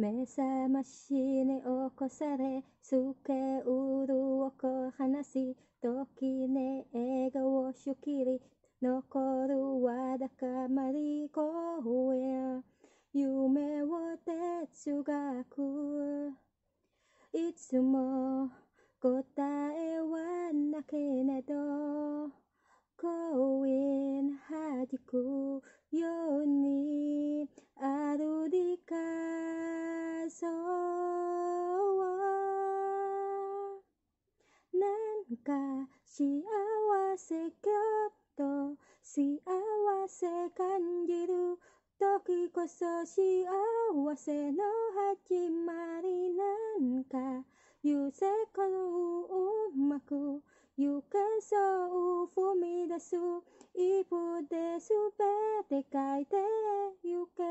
目覚ましに起こされ、スケうルをこう話し、時に笑顔をしゅきり、残るは高まり公園、夢を哲学。いつも答えはなけれど、か幸せきょっと幸せ感じる時こそ幸せの始まりなんかゆせこのうまく行けそう踏み出す一歩で全て書いてゆけ